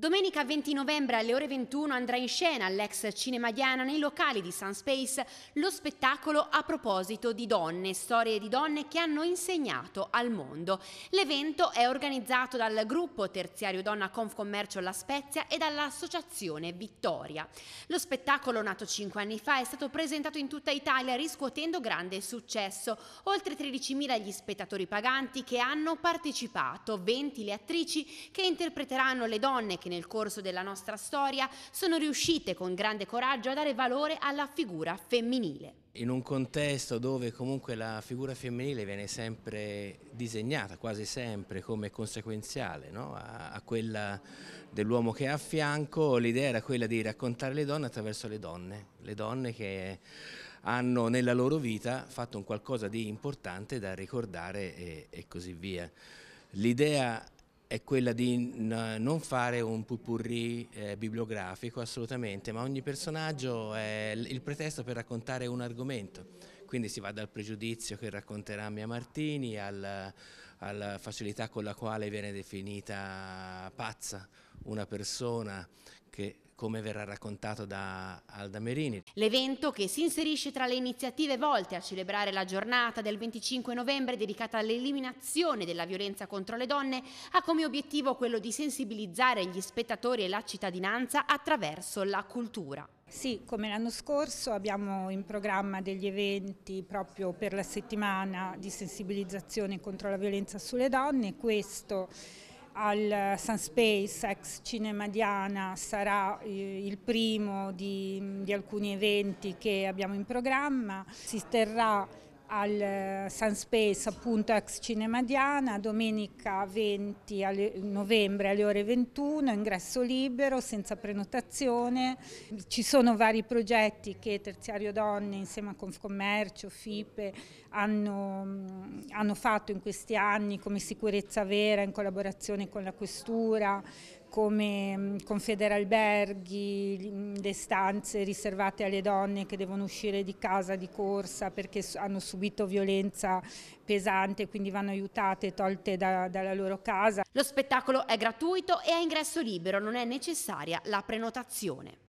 Domenica 20 novembre alle ore 21 andrà in scena all'ex Cinema Diana nei locali di Sunspace lo spettacolo A proposito di donne, storie di donne che hanno insegnato al mondo. L'evento è organizzato dal gruppo terziario Donna Confcommercio La Spezia e dall'associazione Vittoria. Lo spettacolo, nato 5 anni fa, è stato presentato in tutta Italia riscuotendo grande successo. Oltre 13.000 gli spettatori paganti che hanno partecipato, 20 le attrici che interpreteranno le donne che che nel corso della nostra storia sono riuscite con grande coraggio a dare valore alla figura femminile. In un contesto dove comunque la figura femminile viene sempre disegnata, quasi sempre, come conseguenziale no? a, a, quella dell'uomo che è a fianco, l'idea era quella di raccontare le donne attraverso le donne, le donne che hanno nella loro vita fatto un qualcosa di importante da ricordare e, e così via. L'idea è quella di non fare un pupurri eh, bibliografico assolutamente, ma ogni personaggio è il pretesto per raccontare un argomento. Quindi si va dal pregiudizio che racconterà Mia Martini al, alla facilità con la quale viene definita pazza una persona che come verrà raccontato da Alda Merini. L'evento che si inserisce tra le iniziative volte a celebrare la giornata del 25 novembre dedicata all'eliminazione della violenza contro le donne ha come obiettivo quello di sensibilizzare gli spettatori e la cittadinanza attraverso la cultura. Sì, come l'anno scorso abbiamo in programma degli eventi proprio per la settimana di sensibilizzazione contro la violenza sulle donne, questo al Sunspace, ex Cinema Diana, sarà eh, il primo di, di alcuni eventi che abbiamo in programma. Si terrà al eh, Sunspace, appunto ex Cinema Diana, domenica 20 alle, novembre alle ore 21, ingresso libero, senza prenotazione. Ci sono vari progetti che Terziario Donne insieme a Confcommercio, FIPE hanno, mm, hanno fatto in questi anni come sicurezza vera in collaborazione con la Questura, come Confederalberghi, le stanze riservate alle donne che devono uscire di casa di corsa perché hanno subito violenza pesante, quindi vanno aiutate, tolte da, dalla loro casa. Lo spettacolo è gratuito e a ingresso libero, non è necessaria la prenotazione.